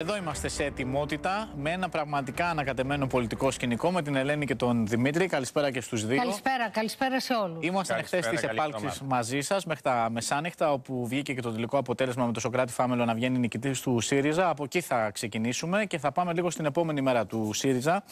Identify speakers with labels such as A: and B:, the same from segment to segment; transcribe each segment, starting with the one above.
A: Εδώ είμαστε σε ετοιμότητα με ένα πραγματικά ανακατεμένο πολιτικό σκηνικό με την Ελένη και τον Δημήτρη. Καλησπέρα και στους δύο. Καλησπέρα,
B: καλησπέρα σε όλους. Ήμασταν χθες τη επάλξη
A: μαζί σας μέχρι τα μεσάνυχτα, όπου βγήκε και το τελικό αποτέλεσμα με τον Σοκράτη Φάμελο να βγαίνει νικητής του ΣΥΡΙΖΑ. Από εκεί θα ξεκινήσουμε και θα πάμε λίγο στην επόμενη μέρα του ΣΥΡΙΖΑ.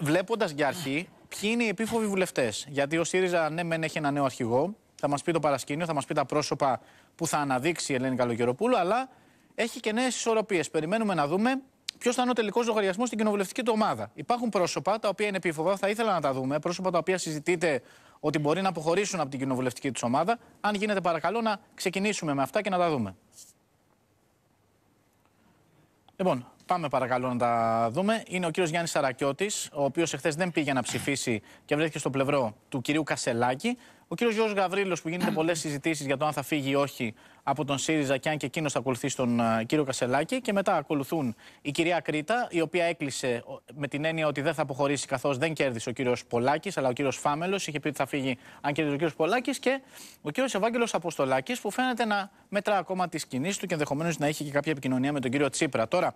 A: Βλέποντας για αρχή, ποιοι είναι οι επίφοβοι βουλευτές. Γιατί ο ΣΥΡΙΖΑ, ναι, μεν έχει ένα νέο αρχηγό, θα μας πει το παρασκήνιο, θα μας πει τα πρόσωπα που θα αναδείξει η Ελένη Καλογεροπούλου, αλλά έχει και νέες ισορροπίες. Περιμένουμε να δούμε ποιος θα είναι ο τελικός λογαριασμός στην κοινοβουλευτική του ομάδα. Υπάρχουν πρόσωπα τα οποία είναι επίφοβα, θα ήθελα να τα δούμε. Πρόσωπα τα οποία συζητείτε ότι μπορεί να αποχωρήσουν από την κοινοβουλευτική τους ομάδα. Αν γίνεται, παρακαλώ να ξεκινήσουμε με αυτά και να τα δούμε. Λοιπόν, πάμε παρακαλώ να τα δούμε. Είναι ο κύριος Γιάννης Σαρακιώτης, ο οποίος εχθές δεν πήγε να ψηφίσει και βρέθηκε στο πλευρό του κυρίου Κασελάκη. Ο κύριος Γιώργος Γαβρίλος, που γίνεται πολλές συζητήσεις για το αν θα φύγει ή όχι από τον ΣΥΡΙΖΑ και αν και εκείνος θα ακολουθεί τον ε, κύριο Κασελάκη. Και μετά ακολουθούν η κυρία Κρήτα, η οποία έκλεισε με την έννοια ότι δεν θα αποχωρήσει καθώς δεν κέρδισε ο κύριος Πολάκης, αλλά ο κύριος Φάμελος είχε πει ότι θα φύγει αν κέρδισε ο κύριος Πολάκης. Και ο κύριος Ευάγγελος Αποστολάκης, που φαίνεται να μετρά ακόμα τις κινήσεις του και ενδεχομένως να είχε και κάποια επικοινωνία με τον κύριο Τσίπρα. Τώρα,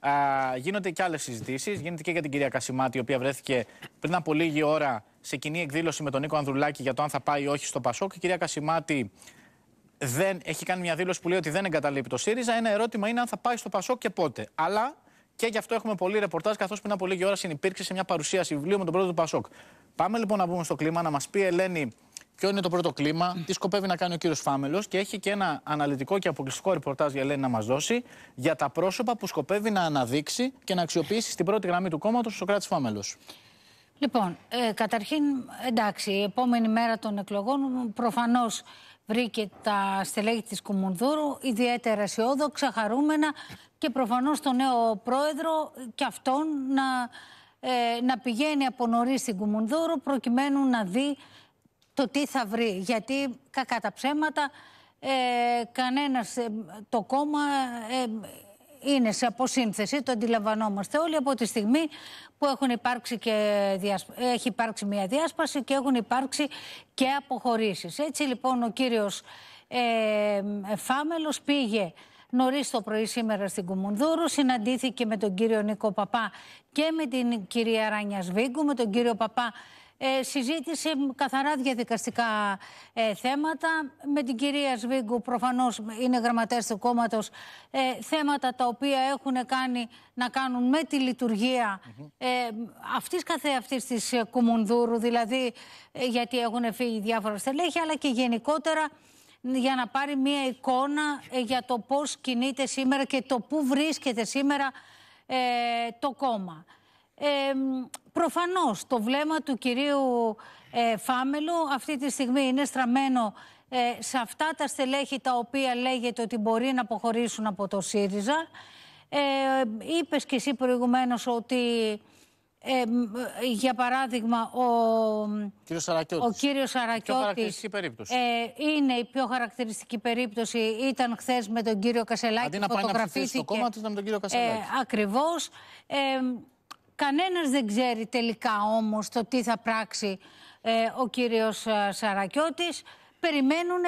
A: α, γίνονται και άλλες συζητήσεις. Γίνεται και για την κυρία Κασιμάτη, η οποία βρέθηκε πριν από λίγη ώρα σε κοινή εκδήλωση με τον Νίκο Ανδρουλάκη για το αν θα πάει ή όχι στο Πασόκ. Η κυρία Κασιμάτη δεν, έχει κάνει μια δήλωση που λέει ότι δεν εγκαταλείπει το ΣΥΡΙΖΑ. Ένα ερώτημα είναι αν θα πάει στο Πασόκ και πότε. Αλλά και γι' αυτό έχουμε πολύ ρεπορτάζ, καθώς πριν από λίγη ώρα συνεπήρξε σε μια παρουσίαση βιβλίου με τον πρόεδρο του Πασόκ. Πάμε λοιπόν να μπούμε στο κλίμα, να μας πει η Ελένη ποιο είναι το πρώτο κλίμα, τι σκοπεύει να κάνει ο κύριος Φάμελος και έχει και ένα αναλυτικό και αποκλειστικό ρεπορτάζ για Ελένη να μας δώσει για τα πρόσωπα που σκοπεύει να αναδείξει και να αξιοποιήσει στην πρώτη γραμμή του κόμματος ο Σοκράτης Φάμελος.
B: Λοιπόν, ε, καταρχήν, εντάξει, η επόμενη μέρα των εκλογών προφανώς βρήκε τα στελέχη της Κουμουνδούρου, ιδιαίτερα αισιόδοξα, χαρούμενα και προφανώς τον νέο πρόεδρο και αυτόν να, ε, να πηγαίνει από νωρίς στην Κουμουνδούρου προκειμένου να δει το τι θα βρει. Γιατί, κακά ψέματα, ε, κανένας, ε, το κόμμα είναι σε αποσύνθεση, το αντιλαμβανόμαστε όλοι από τη στιγμή που έχουν υπάρξει και έχει υπάρξει μια διάσπαση και έχουν υπάρξει και αποχωρήσεις. Έτσι λοιπόν ο κύριος ε, Φάμελος πήγε νωρίς το πρωί σήμερα στην Κουμουνδούρου. Συναντήθηκε με τον κύριο Νίκο Παπά και με την κυρία Ράνια Σβίγκου, με τον κύριο Παπά ε, συζήτηση καθαρά διαδικαστικά ε, θέματα. Με την κυρία Σβίγκου, προφανώς είναι γραμματέας του κόμματος, ε, θέματα τα οποία έχουν κάνει να κάνουν με τη λειτουργία ε, αυτής καθεαυτής της Κουμουνδούρου, δηλαδή ε, γιατί έχουν φύγει διάφορα στελέχη, αλλά και γενικότερα για να πάρει μία εικόνα για το πώς κινείται σήμερα και το πού βρίσκεται σήμερα το κόμμα. Ε, προφανώς το βλέμμα του κυρίου ε, Φάμελου αυτή τη στιγμή είναι στραμμένο ε, σε αυτά τα στελέχη τα οποία λέγεται ότι μπορεί να αποχωρήσουν από το ΣΥΡΙΖΑ. Ε, είπες και εσύ προηγουμένως ότι ε, για παράδειγμα, ο
A: κύριος Σαρακιώτης, ε,
B: είναι η πιο χαρακτηριστική περίπτωση. Ήταν χθες με τον κύριο Κασελάκη. Αντί να πάει να το κόμμα του, ήταν με τον κύριο Κασελάκη. ακριβώς. Κανένας δεν ξέρει τελικά όμως το τι θα πράξει ε, ο κύριος ε, Σαρακιώτης. Περιμένουν,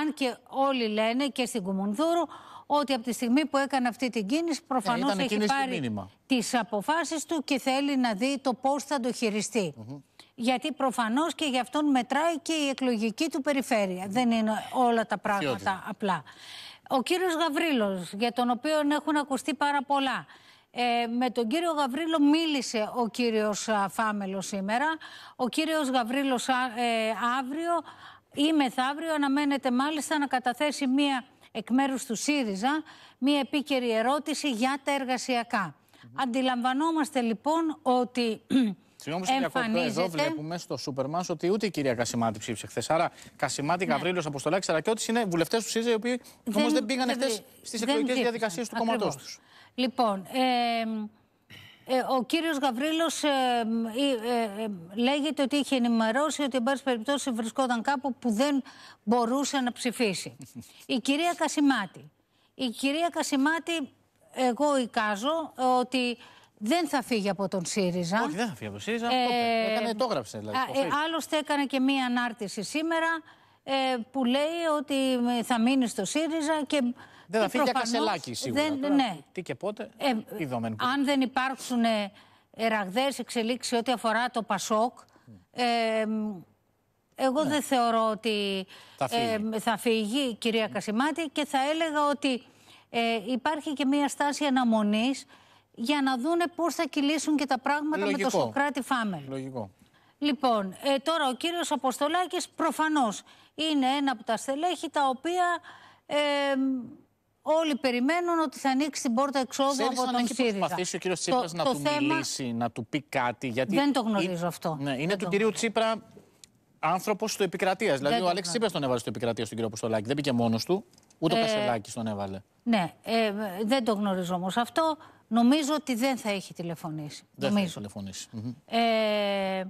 B: αν και όλοι λένε και στην Κουμουνδούρου, ότι από τη στιγμή που έκανε αυτή την κίνηση προφανώς έχει πάρει τις αποφάσεις του και θέλει να δει το πώς θα το χειριστεί. Γιατί προφανώς και γι' αυτόν μετράει και η εκλογική του περιφέρεια. Δεν είναι όλα τα πράγματα απλά. Ο κύριος Γαβρίλος, για τον οποίο έχουν ακουστεί πάρα πολλά, ε, με τον κύριο Γαβρίλο μίλησε ο κύριος Φάμελος σήμερα. Ο κύριος Γαβρίλος ε, αύριο ή μεθαύριο αναμένεται μάλιστα να καταθέσει μία εκ μέρους του ΣΥΡΙΖΑ μία επίκαιρη ερώτηση για τα εργασιακα Αντιλαμβανόμαστε λοιπόν ότι Συγγνώμη, διακοπτώ. εδώ βλέπουμε
A: στο σούπερ μας ότι ούτε η κυρία Κασιμάτη ψήφισε χθες. Άρα, Κασιμάτη, ναι. Γαβρίλος, Αποστολάκης, αλλά και ό,τι είναι βουλευτές του ΣΥΡΙΖΑ, οι οποίοι όμως δεν πήγαν χθες στις εκλογικέ διαδικασίες του κόμματός τους.
B: Λοιπόν, ε, ο κύριος Γαβρίλος ε, λέγεται ότι είχε ενημερώσει ότι εν πάση περιπτώσει βρισκόταν κάπου που δεν μπορούσε να ψηφίσει. Η κυρία Κασιμάτη. Η κυρία Κασιμάτη, εγώ εικάζω ότι δεν θα φύγει από τον ΣΥΡΙΖΑ. Όχι, δεν
A: θα φύγει από τον ΣΥΡΙΖΑ. το ε, έκανε, το έγραψε. Δηλαδή, ε,
B: άλλωστε έκανε και μία ανάρτηση σήμερα ε, που λέει ότι θα μείνει στο ΣΥΡΙΖΑ και. Δεν θα φύγει για κασελάκι σίγουρα. τώρα, ναι. Τι και πότε. Ε, αν δεν υπάρξουν ε, ραγδαίες εξελίξεις ό,τι αφορά το ΠΑΣΟΚ. Ε, εγώ ναι. δεν θεωρώ ότι θα ε, φύγει, ε, θα κυρία Κασιμάτη και θα έλεγα ότι υπάρχει και μια στάση αναμονής για να δούνε πώς θα κυλήσουν και τα πράγματα με το Σοκράτη Φάμελ. Λογικό. Λοιπόν, ε, τώρα ο κύριος Αποστολάκης προφανώς είναι ένα από τα στελέχη τα οποία ε, όλοι περιμένουν ότι θα ανοίξει την πόρτα εξόδου από τον έχει Θα προσπαθήσει ο κύριος Τσίπρας να το του μιλήσει,
A: να του πει κάτι. Γιατί Δεν το γνωρίζω αυτό. Ναι, είναι του το... κυρίου Τσίπρα άνθρωπος του επικρατείας. Δηλαδή, ο Αλέξη Τσίπρας τον έβαλε στο επικρατεία στον κύριο Αποστολάκη. Δεν πήγε μόνος του. Ούτε ο ε, Κασελάκης τον έβαλε.
B: Ναι, ε, δεν το γνωρίζω όμως αυτό. Νομίζω ότι δεν θα έχει τηλεφωνήσει.
A: Δεν νομίζω. θα έχει τηλεφωνήσει.
B: Ε,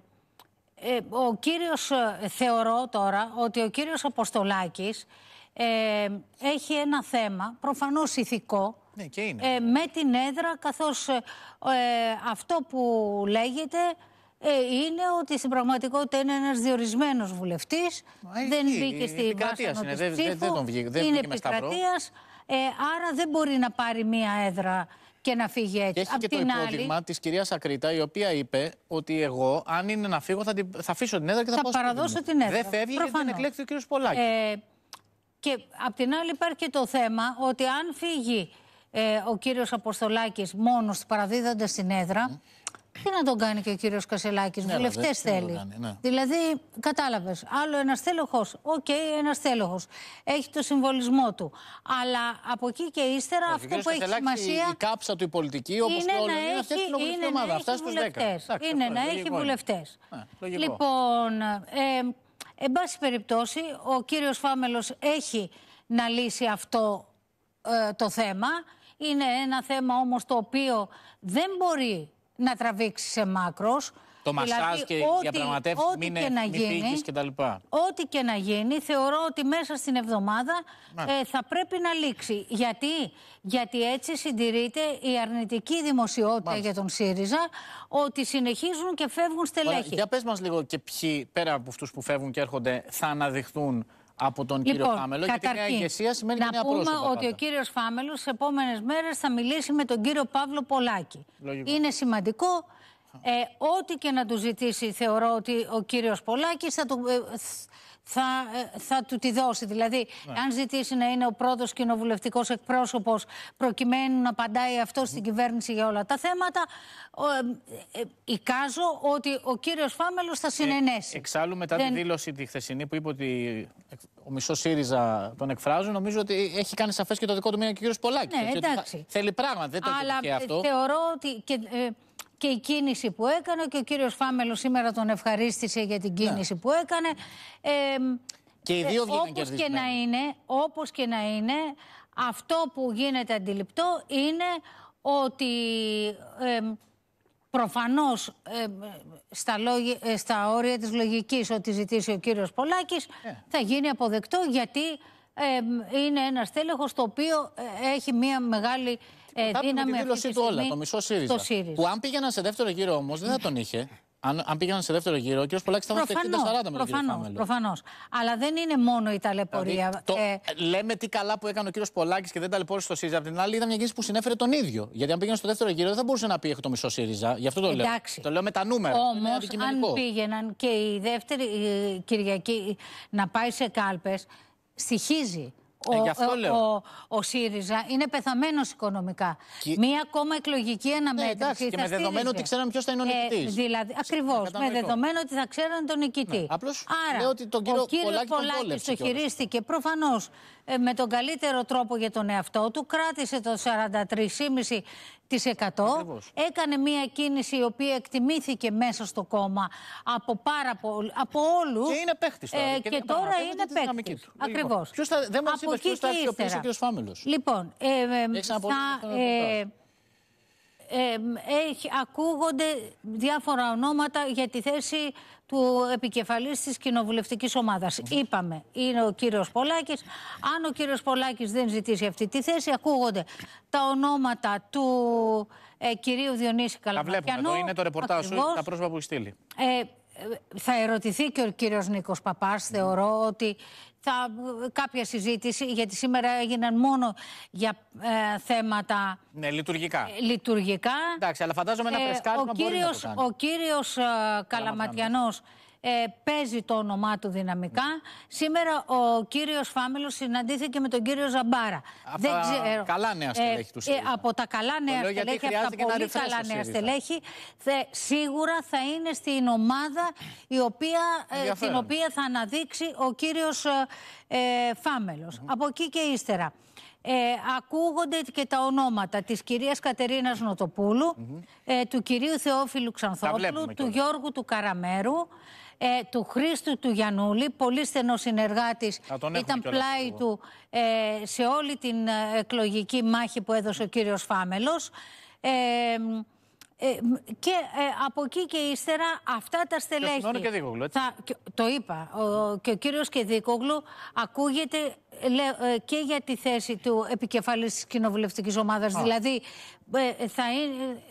B: ε, ο κύριος, ε, θεωρώ τώρα ότι ο κύριος Αποστολάκης ε, έχει ένα θέμα, προφανώς ηθικό, ναι, Ε, με την έδρα, καθώς αυτό που λέγεται είναι ότι στην πραγματικότητα είναι ένας διορισμένος βουλευτής, δεν εκεί, μπήκε στη βάση της δεν, δεν τον δεν είναι επικρατείας, άρα δεν μπορεί να πάρει μία έδρα και να φύγει έτσι. Και έχει Απ και την το
A: άλλη... της κυρίας Ακρίτα, η οποία είπε ότι εγώ, αν είναι να φύγω, θα, θα αφήσω την έδρα και θα, θα παραδώσω την έδρα. Δεν φεύγει Προφανώς. γιατί δεν εκλέκτη ο κύριος Πολάκης.
B: Ε, και απ' την άλλη υπάρχει και το θέμα ότι αν φύγει ε, ο κύριος Αποστολάκης μόνος του παραδίδοντας την έδρα, τι να τον κάνει και ο κύριος Κασελάκης, ναι, βουλευτέ θέλει. Κάνει, ναι. Δηλαδή, κατάλαβες. Άλλο ένας θέλεχο. Οκ, okay, ένας θέλεχο. Έχει το συμβολισμό του. Αλλά από εκεί και ύστερα αυτό που έχει σημασία. Η, η κάψα
A: του η πολιτική, όπως και όλοι είναι, ομάδα. βουλευτέ. Είναι να έχει βουλευτές. Ναι,
B: λοιπόν, ε, εν πάση περιπτώσει, ο κύριος Φάμελος έχει να λύσει αυτό ε, το θέμα. Είναι ένα θέμα όμως το οποίο δεν μπορεί να τραβήξει σε μάκρος. Το δηλαδή, μασάζ και οι διαπραγματεύσει μην και τα λοιπά. Ό,τι και να γίνει, θεωρώ ότι μέσα στην εβδομάδα ναι. ε, θα πρέπει να λήξει. Γιατί? Γιατί έτσι συντηρείται η αρνητική δημοσιότητα για τον ΣΥΡΙΖΑ ότι συνεχίζουν και φεύγουν στελέχη. για πες
A: μας λίγο και ποιοι πέρα από αυτούς που φεύγουν και έρχονται θα αναδειχθούν από τον κύριο λοιπόν, Φάμελο. γιατί γιατί μια ηγεσία σημαίνει να και πρόσωπα. Να πούμε ότι ο
B: κύριος Φάμελος σε επόμενες μέρες θα μιλήσει με τον κύριο Παύλο Πολάκη. Είναι σημαντικό. Ε, ό,τι και να του ζητήσει, θεωρώ ότι ο κύριος Πολάκης θα του, ε, θα, ε, θα του τη δώσει. Δηλαδή, ναι. αν ζητήσει να είναι ο πρώτος κοινοβουλευτικός εκπρόσωπος, προκειμένου να απαντάει αυτό στην κυβέρνηση για όλα τα θέματα, ε, ε, εικάζω ότι ο κύριος Φάμελος θα ε, συνενέσει. Ε, εξάλλου, μετά Δεν... τη δήλωση τη χθεσινή που είπε ότι ο μισός
A: ΣΥΡΙΖΑ τον εκφράζει, νομίζω ότι έχει κάνει σαφές και το δικό του μήνυμα και ο κύριος Πολάκης. Ναι, Θέλει πράγματα, δεν το Αλλά, ε, αυτό. Θεωρώ
B: ότι. Και, και η κίνηση που έκανε και ο κύριος Φάμελος σήμερα τον ευχαρίστησε για την ναι. κίνηση που έκανε. Ε, και οι δύο ε, όπως και, να είναι, όπως και να είναι, αυτό που γίνεται αντιληπτό είναι ότι ε, προφανώς στα, λόγι, στα όρια της λογικής ότι ζητήσει ο κύριος Πολάκης ναι. θα γίνει αποδεκτό γιατί είναι ένας τέλεχος το οποίο ε, έχει μια μεγάλη ε, δύναμη. Είναι δήλωσή του όλα, το
A: μισό ΣΥΡΙΖΑ. Που αν πήγαιναν σε δεύτερο γύρο όμως δεν θα τον είχε. Αν, αν πήγαιναν σε δεύτερο γύρο, ο κ. Πολάκης θα 40 με τον
B: Προφανώ. Αλλά δεν είναι μόνο η ταλαιπωρία. Δηλαδή, το, ε,
A: Λέμε τι καλά που έκανε ο κ. Πολάκης και δεν ταλαιπώρησε το ΣΥΡΙΖΑ. Απ' την άλλη, ήταν μια κίνηση που συνέφερε τον ίδιο. Γιατί αν πήγαιναν στο δεύτερο γύρο, δεν θα μπορούσε να πει: το μισό ΣΥΡΙΖΑ. Γι' αυτό το Το λέω με αν
B: πήγαιναν και η δεύτερη Κυριακή να πάει σε κάλπες, στοιχίζει ε, ο, ο, ο, ΣΥΡΙΖΑ είναι πεθαμένος οικονομικά. Μία ακόμα εκλογική ναι, αναμέτρηση. Ναι, εντάξει, και με δεδομένο ότι ξέραμε ποιος θα είναι ο νικητή. Ε, δηλαδή, ναι, ακριβώς. Με δεδομένο ότι θα ξέραν τον νικητή. Ναι, Άρα, ο κύριος Πολάκη το χειρίστηκε προφανώς ε, με τον καλύτερο τρόπο για τον εαυτό του. Κράτησε το 43,5%. Έκανε μια κίνηση η οποία εκτιμήθηκε μέσα στο κόμμα από, πάρα από όλους. Και είναι παίχτης τώρα. Ε, και, και τώρα είναι παίχτης, λοιπόν, ακριβώς. Λοιπόν. Δεν από είπες ποιος θα ο Λοιπόν, ε, ε θα, ε, ε, ε, έχει, ακούγονται διάφορα ονόματα για τη θέση του επικεφαλής της κοινοβουλευτικής ομάδας. Είπαμε, είναι ο κύριος Πολάκης. Αν ο κύριος Πολάκης δεν ζητήσει αυτή τη θέση, ακούγονται τα ονόματα του ε, κυρίου Διονύση Καλαμπακιανού. Τα βλέπουμε, το είναι το ρεπορτάζ σου, τα πρόσωπα που έχει στείλει. Ε, θα ερωτηθεί και ο κύριος Νίκος Παπάς, θεωρώ ότι θα κάποια συζήτηση, γιατί σήμερα έγιναν μόνο για ε, θέματα...
A: Ναι, λειτουργικά. Ε,
B: λειτουργικά. Εντάξει, αλλά φαντάζομαι ένα ε, πρεσκάρισμα κύριος, να το κάνει. Ο κύριος ε, Καλαματιανός ε, παίζει το όνομά του δυναμικά. Σήμερα ο κύριος Φάμελος συναντήθηκε με τον κύριο Ζαμπάρα. Από Δεν ξέρω. Ε, καλά νέα ε, στελέχη του Ε, από τα καλά νέα στελέχη, από τα πολύ καλά νέα στελέχη, σίγουρα θα είναι στην ομάδα η οποία, ε, την οποία θα αναδείξει ο κύριος ε, Φάμελος. Από εκεί και ύστερα ε, ακούγονται και τα ονόματα της κυρίας Κατερίνας ε, του κυρίου Θεόφιλου Ξανθόπουλου, του Γιώργου του Καραμέρου, ε, του Χρήστου του Γιανούλη, πολύ στενός συνεργάτης, ήταν πλάι του ε, σε όλη την εκλογική μάχη που έδωσε ο κύριος Φάμελος. Ε, και ε, από εκεί και ύστερα αυτά τα στελέχη. Και Δίκογλου, έτσι. το είπα. Ο, και ο κύριος Κεδίκογλου ακούγεται ε, και για τη θέση του επικεφαλής της κοινοβουλευτικής ομάδας. Δηλαδή θα,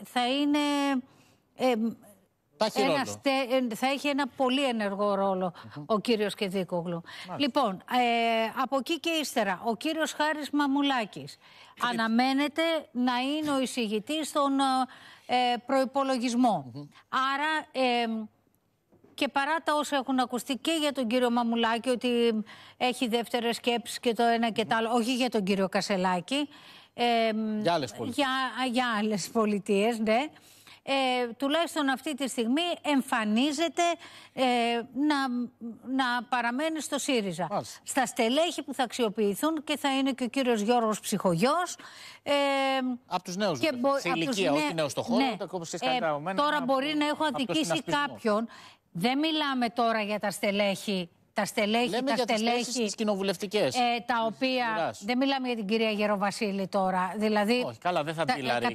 B: θα είναι... Ένα θα έχει ένα πολύ ενεργό ο κύριος Κεδίκογλου. Λοιπόν, ε, από εκεί και ύστερα, ο κύριος Χάρης Μαμουλάκης αναμένεται να είναι ο εισηγητής των ε, προπολογισμό. Άρα ε, και παρά τα όσα έχουν ακουστεί και για τον κύριο Μαμουλάκη ότι έχει δεύτερες σκέψεις και το ένα και το άλλο, όχι για τον κύριο Κασελάκη. Ε, για άλλες πολιτείες. για άλλες ναι ε, τουλάχιστον αυτή τη στιγμή εμφανίζεται ε, να, να παραμένει στο ΣΥΡΙΖΑ. Στα στελέχη που θα αξιοποιηθούν και θα είναι και ο κύριος Γιώργος Ψυχογιός. Ε, από τους νέους, και, σε ηλικία, όχι νέους στο χώρο. Ναι. Ε, τώρα μπορεί να έχω αδικήσει κάποιον. Δεν μιλάμε τώρα για τα στελέχη τα στελέχη, Λέμε τα για στελέχη. Τις
A: κοινοβουλευτικές. Ε,
B: τα οποία. Δεν μιλάμε για την κυρία Γεροβασίλη τώρα. Δηλαδή, Όχι, καλά, δεν θα τα, πει Λαρή.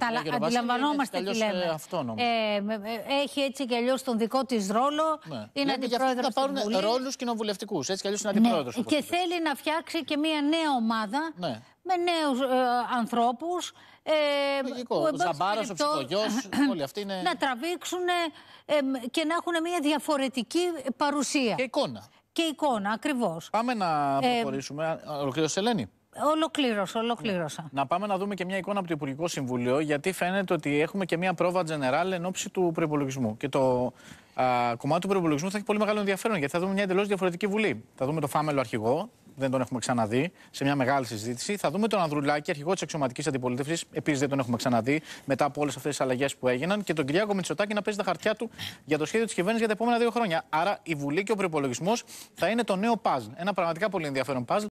B: Αντιλαμβανόμαστε τι ε, λέμε. Αυτό, ε, έχει έτσι κι αλλιώς τον δικό της ρόλο. Ναι. Είναι αντιπρόεδρο. Θα πάρουν ρόλους
A: κοινοβουλευτικούς. Έτσι κι αλλιώς είναι αντιπρόεδρο. Ναι. Και
B: θέλει να φτιάξει και μία νέα ομάδα ναι. με νέους ε, ανθρώπους. Ε, Λογικό. Ο Ζαμπάρα, ο ψυχογειό, όλοι αυτοί είναι. Να τραβήξουν και να έχουν μια διαφορετική παρουσία. Και εικόνα και εικόνα, ακριβώς. Πάμε να ε,
A: προχωρήσουμε. Ε, Ολοκλήρωσε, Ελένη. Ολοκλήρωσα, ολοκλήρωσα. Να πάμε να δούμε και μια εικόνα από το Υπουργικό Συμβούλιο, γιατί φαίνεται ότι έχουμε και μια πρόβα general εν ώψη του προπολογισμού. Και το κομμάτι του προπολογισμού θα έχει πολύ μεγάλο ενδιαφέρον, γιατί θα δούμε μια εντελώς διαφορετική Βουλή. Θα δούμε το φάμελο αρχηγό, δεν τον έχουμε ξαναδεί σε μια μεγάλη συζήτηση. Θα δούμε τον Ανδρουλάκη, αρχηγό της αξιωματικής αντιπολίτευσης. Επίσης δεν τον έχουμε ξαναδεί μετά από όλες αυτές τις αλλαγές που έγιναν. Και τον Κυριάκο Μητσοτάκη να παίζει τα χαρτιά του για το σχέδιο της κυβέρνησης για τα επόμενα δύο χρόνια. Άρα η Βουλή και ο προπολογισμός θα είναι το νέο παζλ. Ένα πραγματικά πολύ ενδιαφέρον παζλ.